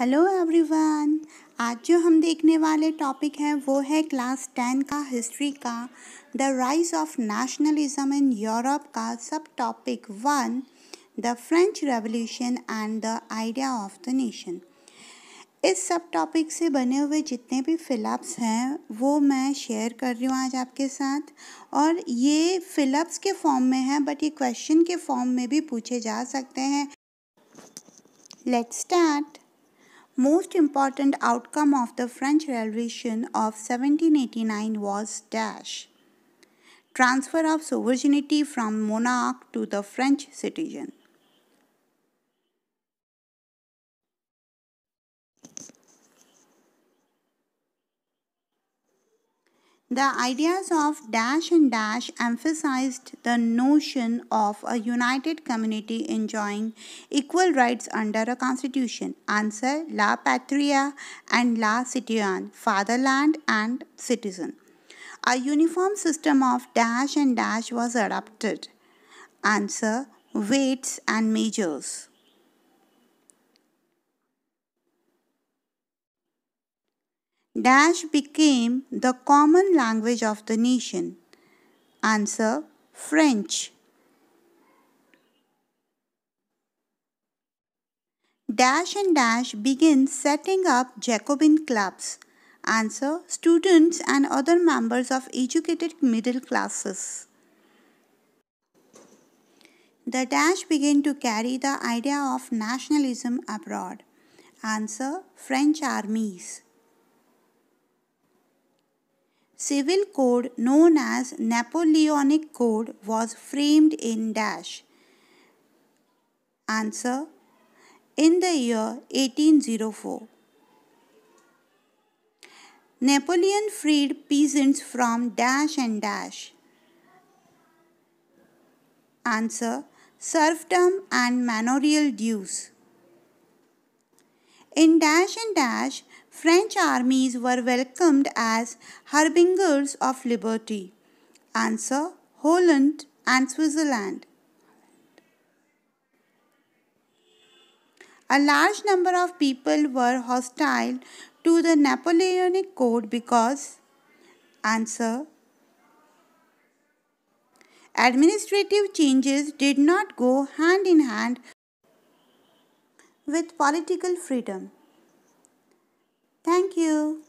Hello everyone आज जो हम देखने वाले टॉपिक हैं वो है क्लास टेन का हिस्ट्री का the rise of nationalism in Europe का सब topic one the French revolution and the idea of the nation इस सब टॉपिक से बने हुए जितने भी फिलअप्स हैं वो मैं शेयर कर रही हूँ आज आपके साथ और ये फिलअप्स के फॉर्म में है बट ये क्वेश्चन के फॉर्म में भी पूछे जा सकते हैं let's start most important outcome of the French Revolution of 1789 was dash transfer of sovereignty from monarch to the French citizen. The ideas of dash and dash emphasized the notion of a united community enjoying equal rights under a constitution. Answer La Patria and La ciudadan fatherland and citizen. A uniform system of dash and dash was adopted. Answer weights and measures. dash became the common language of the nation? Answer French. Dash and Dash begin setting up Jacobin clubs. Answer Students and other members of educated middle classes. The Dash begin to carry the idea of nationalism abroad. Answer French armies. Civil Code known as Napoleonic Code was framed in dash. Answer in the year 1804. Napoleon freed peasants from dash and dash. Answer serfdom and manorial dues. In dash and dash, French armies were welcomed as harbingers of liberty. Answer Holland and Switzerland. A large number of people were hostile to the Napoleonic Code because Answer Administrative changes did not go hand in hand with political freedom. Thank you.